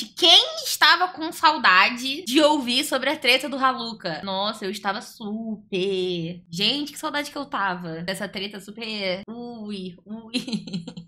Gente, quem estava com saudade de ouvir sobre a treta do Haluca? Nossa, eu estava super. Gente, que saudade que eu tava dessa treta super. Ui, ui.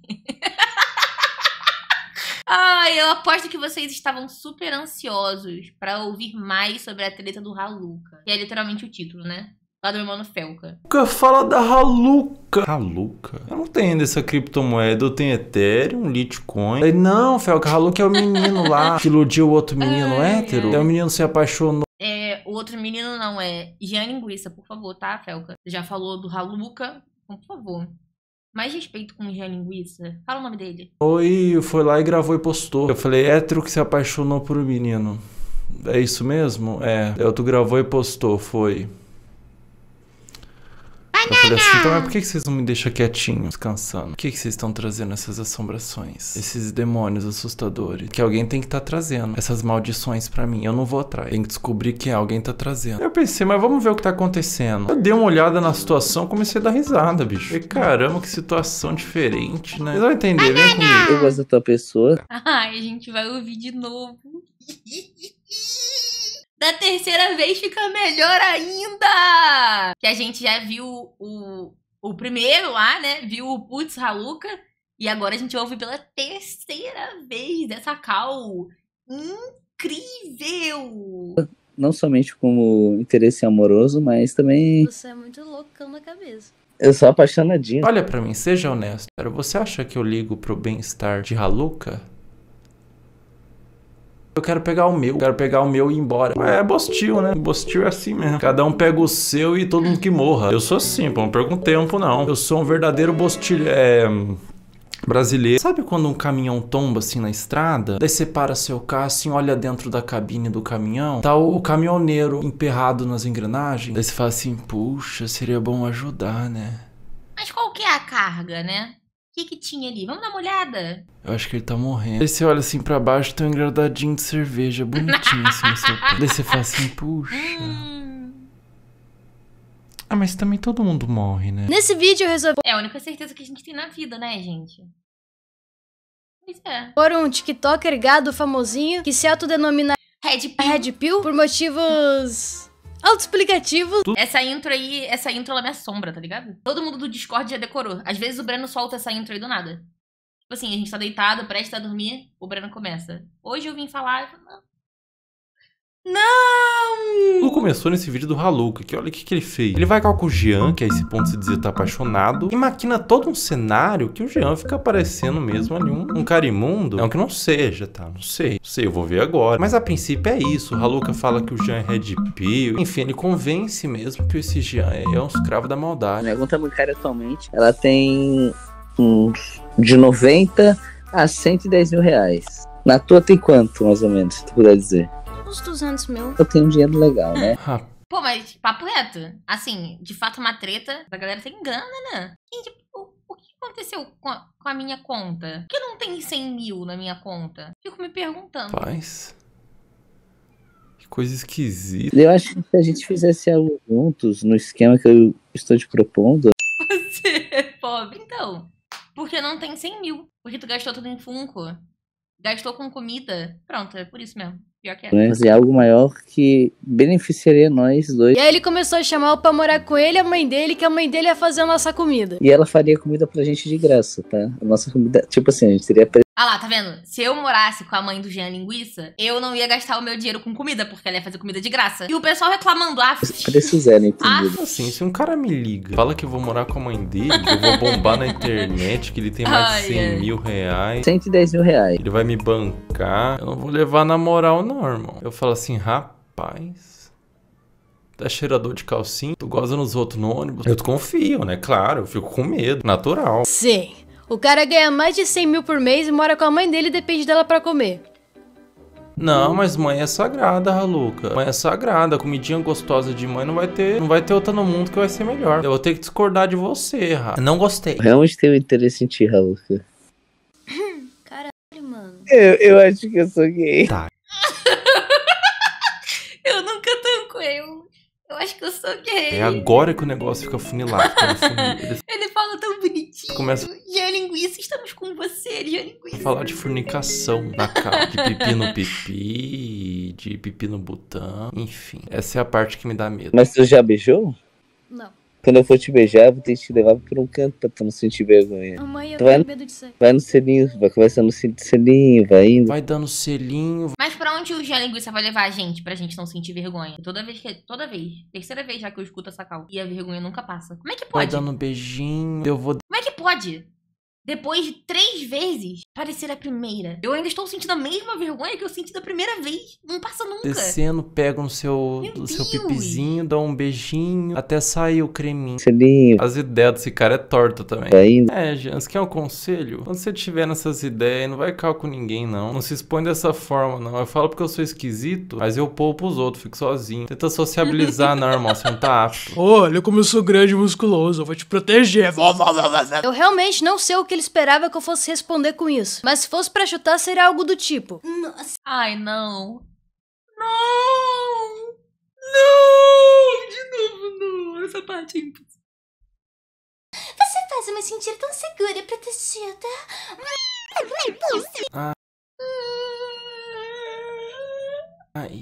Ai, eu aposto que vocês estavam super ansiosos para ouvir mais sobre a treta do Haluca. Que é literalmente o título, né? lá do meu mano Felca. Nunca fala da Haluca. Haluca? Eu não tenho dessa criptomoeda, eu tenho Ethereum, Litecoin. Falei, não, Felca, Haluca é o menino lá que iludiu o outro menino Ai, hétero. É. o menino se apaixonou. É, o outro menino não, é Jean Linguiça, por favor, tá, Felca? Já falou do Haluca, então, por favor. Mais respeito com o Jean Linguiça. Fala o nome dele. Oi, foi lá e gravou e postou. Eu falei, hétero que se apaixonou por um menino. É isso mesmo? É. Eu é, tu gravou e postou, foi. Eu falei assim, então mas por que vocês não me deixam quietinho, descansando? Por que vocês estão trazendo essas assombrações? Esses demônios assustadores? Que alguém tem que estar tá trazendo essas maldições para mim. Eu não vou atrás. Tem que descobrir que alguém tá trazendo. Eu pensei, mas vamos ver o que tá acontecendo. Eu dei uma olhada na situação, comecei a dar risada, bicho. E caramba, que situação diferente, né? Vocês vão entender, vem comigo. Eu gosto da tua pessoa. Ai, a gente vai ouvir de novo. Da terceira vez fica melhor ainda! Que a gente já viu o, o primeiro lá, né? Viu o Putz Haluca. E agora a gente ouve pela terceira vez essa cal. Incrível! Não somente como interesse amoroso, mas também. Você é muito loucão na cabeça. Eu sou apaixonadinho. Olha para mim, seja honesto. você acha que eu ligo pro bem-estar de Haluca? Eu quero pegar o meu, quero pegar o meu e ir embora. Mas é bostil, né? Bostil é assim mesmo. Cada um pega o seu e todo mundo que morra. Eu sou assim, pô, não perco um tempo, não. Eu sou um verdadeiro bostil... É brasileiro. Sabe quando um caminhão tomba assim na estrada? Daí você para seu carro assim, olha dentro da cabine do caminhão, tá o, o caminhoneiro emperrado nas engrenagens. Daí você fala assim: "Puxa, seria bom ajudar, né?" Mas qual que é a carga, né? O que, que tinha ali? Vamos dar uma olhada? Eu acho que ele tá morrendo. Aí você olha assim pra baixo, tem um engradadinho de cerveja bonitinho assim no seu pé. Daí você fala assim, puxa. Hum. Ah, mas também todo mundo morre, né? Nesse vídeo eu resolvi... É a única certeza que a gente tem na vida, né, gente? Pois é. Foram um tiktoker gado famosinho que se autodenomina... Red Pill. Red Pill por motivos... Auto-explicativo. Essa intro aí, essa intro ela me assombra, tá ligado? Todo mundo do Discord já decorou. Às vezes o Breno solta essa intro aí do nada. Tipo assim, a gente tá deitado, presta a dormir, o Breno começa. Hoje eu vim falar. não! começou nesse vídeo do Haluka, que olha o que, que ele fez. Ele vai com o Jean, que a é esse ponto se dizia tá apaixonado, e maquina todo um cenário que o Jean fica parecendo mesmo ali um, um carimundo. Não que não seja, tá? Não sei. Não sei, eu vou ver agora. Mas a princípio é isso. O Haluka fala que o Jean é Red Pill. Enfim, ele convence mesmo que esse Jean é, é um escravo da maldade. Pergunta bancária atualmente, ela tem uns de 90 a 110 mil reais. Na tua tem quanto, mais ou menos, se tu puder dizer? uns 200 mil. Eu tenho um dinheiro legal, né? Pô, mas papo reto. Assim, de fato, uma treta. A galera tem grana, né? E, tipo, o, que aconteceu com a, com a minha conta? Por que não tem 100 mil na minha conta? Fico me perguntando. Paz. Que coisa esquisita. Eu acho que se a gente fizesse algo juntos, no esquema que eu estou te propondo. Você é pobre, então. Porque não tem 100 mil. Porque tu gastou tudo em Funko. Gastou com comida. Pronto, é por isso mesmo. Pior que é. Fazer é algo maior que beneficiaria nós dois. E aí ele começou a chamar o pra morar com ele a mãe dele, que a mãe dele ia fazer a nossa comida. E ela faria comida pra gente de graça, tá? A nossa comida, tipo assim, a gente teria ah lá, tá vendo? Se eu morasse com a mãe do Jean Linguiça, eu não ia gastar o meu dinheiro com comida, porque ela ia fazer comida de graça. E o pessoal reclamando, ah... Precisando, entendido. Ah, assim, se um cara me liga, fala que eu vou morar com a mãe dele, que eu vou bombar na internet, que ele tem mais de 100 ai. mil reais. 110 mil reais. Ele vai me bancar. Eu não vou levar na moral, não eu falo assim, rapaz. Tá cheirador de calcinha, tu goza nos outros no ônibus. Eu confio, né? Claro, eu fico com medo, natural. Sim. O cara ganha mais de 100 mil por mês e mora com a mãe dele e depende dela para comer. Não, mas mãe é sagrada, Raluca. Mãe é sagrada. Comidinha gostosa de mãe não vai ter, não vai ter outra no mundo que vai ser melhor. Eu vou ter que discordar de você, Ra. Não gostei. Realmente um interesse em ti, Raluca. Caralho, mano. Eu, eu acho que eu sou gay. Tá. eu. Eu acho que eu sou gay. É agora que o negócio fica funilado. Fica ele fala tão bonitinho. Começa... Já linguiça, estamos com você, já é linguiça. Falar de fornicação na cara. De pipi no pipi, de pipi no botão, enfim. Essa é a parte que me dá medo. Mas você já beijou? Não. Quando eu for te beijar, eu vou ter que te levar pra um canto pra tu não sentir vergonha. Mamãe, eu tu vai, no, medo de aí. Vai no selinho, vai conversando no assim selinho, vai indo. Vai dando selinho. Mas pra onde o Jean Linguiça vai levar a gente pra gente não sentir vergonha? Toda vez que. Toda vez. Terceira vez já que eu escuto essa calma. E a vergonha nunca passa. Como é que pode? Vai dando um beijinho. Eu vou. Como é que pode? depois de três vezes parecer a primeira. Eu ainda estou sentindo a mesma vergonha que eu senti da primeira vez. Não passa nunca. Descendo, pega o seu, Meu seu pipizinho, dá um beijinho, até sair o creminho. As ideias desse cara é torta também. ainda. É, gente, quer um conselho? Quando você tiver nessas ideias, não vai cal com ninguém, não. Não se expõe dessa forma, não. Eu falo porque eu sou esquisito, mas eu poupo os outros, fico sozinho. Tenta sociabilizar, não, irmão. Você não tá apto. Olha como eu sou grande e musculoso. Eu vou te proteger. Eu realmente não sei o que que ele esperava que eu fosse responder com isso. Mas se fosse para chutar, seria algo do tipo. Nossa. Ai, não. Não! Não! De novo, não! Essa parte é impossível. Você faz me sentir tão segura e protegida. É tá? impossível. Ah. Ai.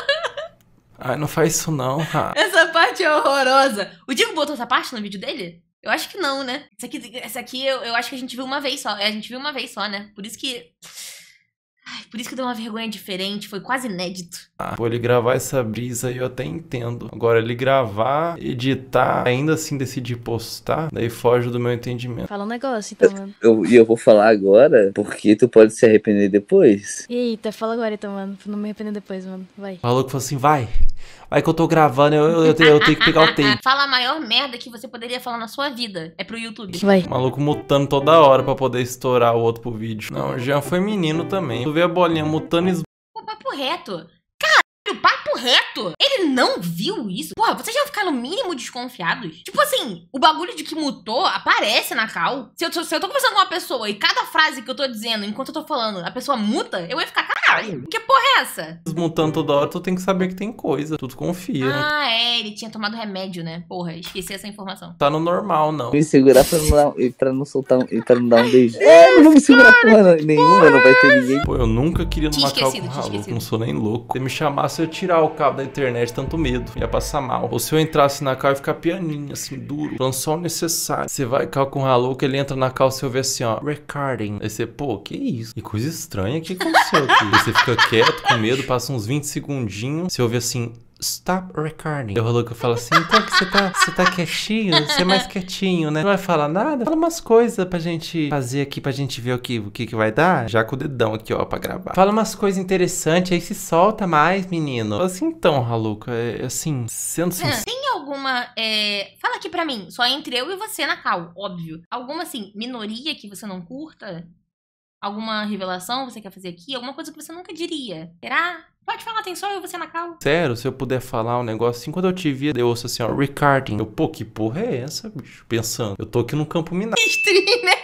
Ai, não faz isso não, Essa parte é horrorosa. O Diego botou essa parte no vídeo dele? Eu acho que não, né? Essa aqui, essa aqui eu, eu acho que a gente viu uma vez só. É, a gente viu uma vez só, né? Por isso que. Ai, por isso que deu uma vergonha diferente, foi quase inédito. Ah, pô, ele gravar essa brisa eu até entendo. Agora, ele gravar, editar, ainda assim decidir postar, daí foge do meu entendimento. Fala um negócio, então, mano. E eu, eu, vou falar agora, porque tu pode se arrepender depois. Eita, fala agora então, mano. Pra não me arrepender depois, mano. Vai. Falou que falou assim, vai. Aí que eu tô gravando, eu, eu, eu, eu tenho que pegar o take. Fala a maior merda que você poderia falar na sua vida. É pro YouTube. Que vai. O maluco mutando toda hora pra poder estourar o outro pro vídeo. Não, o Jean foi menino também. Tu vê a bolinha mutando e... Es... Papo reto. Caralho, papo reto. Ele não viu isso? Porra, vocês já ficaram no mínimo desconfiados? Tipo assim, o bagulho de que mutou aparece na cal. Se eu, se eu tô conversando com uma pessoa e cada frase que eu tô dizendo, enquanto eu tô falando, a pessoa muta, eu ia ficar que porra é essa? Desmontando toda hora, tu tem que saber que tem coisa. Tu confia. Ah, é, ele tinha tomado remédio, né? Porra, esqueci essa informação. Tá no normal, não. Me segurar pra não, dar, pra não soltar um, pra não dar um beijo. É, não vou me segurar cara, porra nenhuma, porra. não vai ter ninguém. Pô, eu nunca queria não matar algum maluco, não sou nem louco. Se me chamasse, eu ia tirar o cabo da internet, tanto medo. Ia passar mal. Ou se eu entrasse na calça, ia ficar pianinho, assim, duro. Falando só o necessário. Você vai cal com Ralo que ele entra na calça e eu ver assim, ó, recording. Aí você, pô, que isso? Que coisa estranha, o que aconteceu aqui? você fica quieto, com medo, passa uns 20 segundinhos, você ouve assim, stop recording. Eu rolo que eu falo assim, então que você tá, você tá quietinho, você é mais quietinho, né? Não vai falar nada? Fala umas coisas pra gente fazer aqui, pra gente ver o que, o que, que vai dar. Já com o dedão aqui, ó, pra gravar. Fala umas coisas interessantes, aí se solta mais, menino. Fala assim, então, Raluca, é, é, assim, sendo ah, sincero. Tem alguma. É... Fala aqui pra mim, só entre eu e você na cal, óbvio. Alguma, assim, minoria que você não curta? Alguma revelação você quer fazer aqui? Alguma coisa que você nunca diria? Será? Pode falar, tem só eu e você na cal. Sério, se eu puder falar um negócio assim, quando eu te vi, eu ouço assim, ó, Ricarding. Eu, pô, que porra é essa, bicho? Pensando, eu tô aqui no campo minado. né?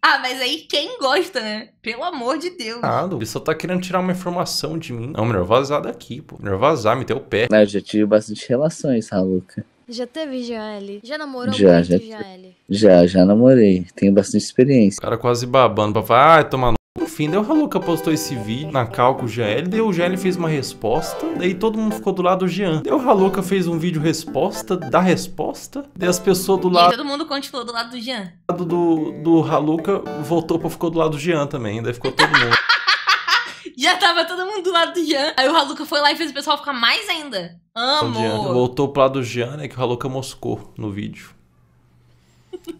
Ah, mas aí quem gosta, né? Pelo amor de Deus. Nada, ele só tá querendo tirar uma informação de mim. Não, melhor vazar daqui, pô. Melhor vazar, meter o pé. Ah, eu já tive é bastante relações, Raluca. Já teve Jael, Já namorou já, muito, já, Já, já namorei. Tenho bastante experiência. O cara quase babando pra falar, ah, toma no fim, daí o Haluca postou esse vídeo na calco GL, daí o GL fez uma resposta, daí todo mundo ficou do lado do Jean. Daí o Haluca fez um vídeo resposta da resposta, daí as pessoas do lado... E todo mundo continuou do lado do Jean. Do, do, do Haluca voltou pra ficou do lado do Jean também, daí ficou todo mundo... já tava todo mundo do lado do Jean. Aí o Haluca foi lá e fez o pessoal ficar mais ainda. Então, Amo! Voltou pro lado do Jean, né? Que o Haluca moscou no vídeo.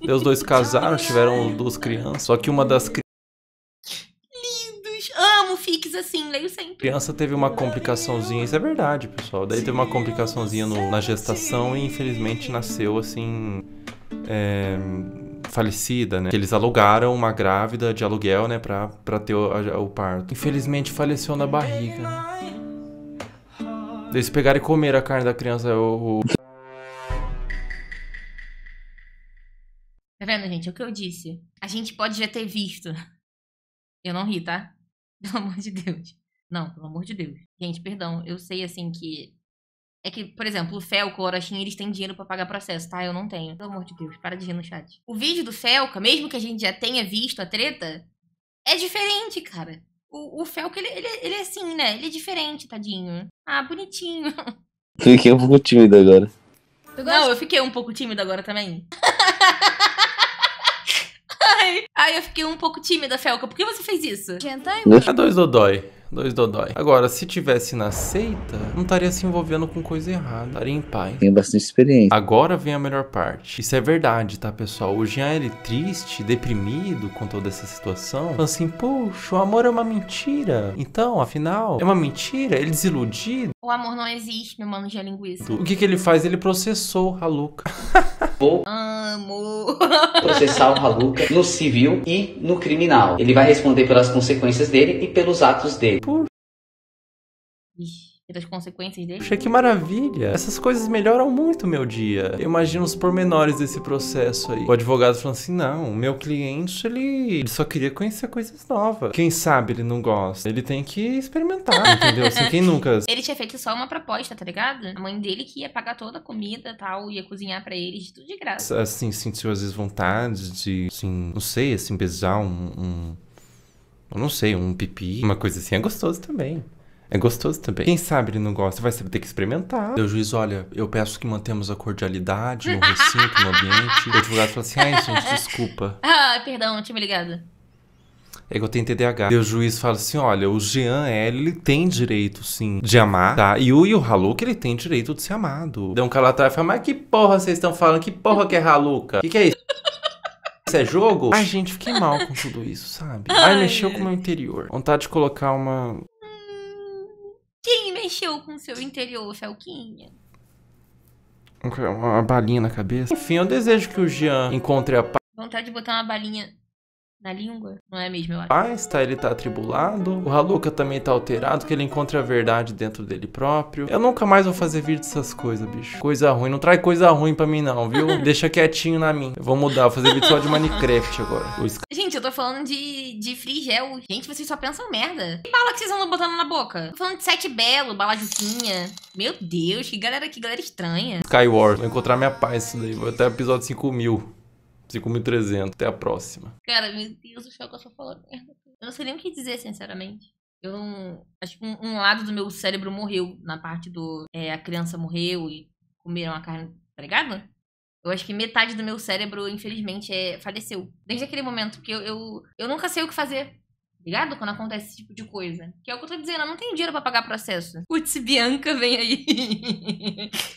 Daí os dois casaram, tiveram duas crianças. Só que uma das crianças. Lindos! Amo fics assim, leio sempre. Criança teve uma complicaçãozinha, isso é verdade, pessoal. Daí teve uma complicaçãozinha no, na gestação e infelizmente nasceu assim. É falecida, né? Que eles alugaram uma grávida de aluguel, né? Pra, pra ter o, a, o parto. Infelizmente faleceu na barriga, né? Eles pegaram e comeram a carne da criança. O, o... Tá vendo, gente? É o que eu disse. A gente pode já ter visto. Eu não ri, tá? Pelo amor de Deus. Não, pelo amor de Deus. Gente, perdão. Eu sei, assim, que é que, por exemplo, o Felca, o Orochinha, eles têm dinheiro para pagar processo, tá? Eu não tenho. Pelo amor de Deus, para de rir no chat. O vídeo do Felca, mesmo que a gente já tenha visto a treta, é diferente, cara. O, o Felca, ele, ele, ele é assim, né? Ele é diferente, tadinho. Ah, bonitinho. Fiquei um pouco tímido agora. Não, eu fiquei um pouco tímido agora também. Ai, ai, eu fiquei um pouco tímida, Felca. Por que você fez isso? A Tá dois Dodói. Dois dodói. Agora, se tivesse na seita, não estaria se envolvendo com coisa errada. Estaria em paz. Tem bastante experiência. Agora vem a melhor parte. Isso é verdade, tá, pessoal? O Jean, ele triste, deprimido com toda essa situação. Falando assim, poxa, o amor é uma mentira. Então, afinal, é uma mentira? Ele desiludido? O amor não existe, meu mano de é linguiça. O que que ele faz? Ele processou a Luca. Vou Amo. processar o Haluca no civil e no criminal. Ele vai responder pelas consequências dele e pelos atos dele. Ixi e das consequências dele. Puxa, que maravilha! Essas coisas melhoram muito meu dia. Eu imagino os pormenores desse processo aí. O advogado falando assim, não, meu cliente, ele, ele só queria conhecer coisas novas. Quem sabe ele não gosta? Ele tem que experimentar, entendeu? Assim, quem nunca... Ele tinha feito só uma proposta, tá ligado? A mãe dele que ia pagar toda a comida e tal, ia cozinhar para eles, tudo de graça. Assim, sentiu às vezes vontade de, assim, não sei, assim, beijar um... um... Eu não sei, um pipi, uma coisa assim é gostoso também. É gostoso também. Quem sabe ele não gosta, vai ter que experimentar. Deu juiz, olha, eu peço que mantemos a cordialidade no recinto, no ambiente. O advogado falou assim, ai gente, desculpa. Ah, perdão, não tinha me ligado. É que eu tenho TDAH. E o juiz fala assim: olha, o Jean é, ele tem direito, sim, de amar, tá? E o, e o ele tem direito de ser amado. Deu um atrás e fala: mas que porra vocês estão falando? Que porra que é Haluca? Que que é isso? Isso é jogo? Ai, gente, fiquei mal com tudo isso, sabe? Ai, mexeu com o meu interior. Vontade de colocar uma mexeu com seu interior, Felquinha? Uma balinha na cabeça. Enfim, eu desejo que o Jean encontre a paz. Vontade de botar uma balinha na língua, não é mesmo? Eu acho. Mas ah, tá, ele tá atribulado. O Haluka também tá alterado, que ele encontra a verdade dentro dele próprio. Eu nunca mais vou fazer vídeo dessas coisas, bicho. Coisa ruim, não trai coisa ruim pra mim não, viu? Deixa quietinho na mim. Eu vou mudar, vou fazer vídeo só de Minecraft agora. Gente, eu tô falando de, de free gel. Gente, vocês só pensam merda. Que bala que vocês andam botando na boca? Tô falando de Sete Belo, juquinha. Meu Deus, que galera, que galera estranha. Skywars, vou encontrar minha paz isso daí. Vou até o episódio 5 mil. 5.300. Até a próxima. Cara, meu Deus, que eu só falo merda. Eu não sei nem o que dizer, sinceramente. Eu acho que um, um lado do meu cérebro morreu na parte do é, a criança morreu e comeram a carne, tá ligado? Eu acho que metade do meu cérebro, infelizmente, é, faleceu. Desde aquele momento, porque eu, eu, eu nunca sei o que fazer tá ligado? Quando acontece esse tipo de coisa. Que é o que eu tô dizendo, eu não tenho dinheiro pra pagar processo. Putz, Bianca, vem aí.